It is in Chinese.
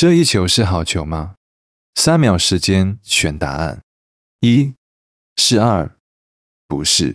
这一球是好球吗？三秒时间选答案，一是二，不是。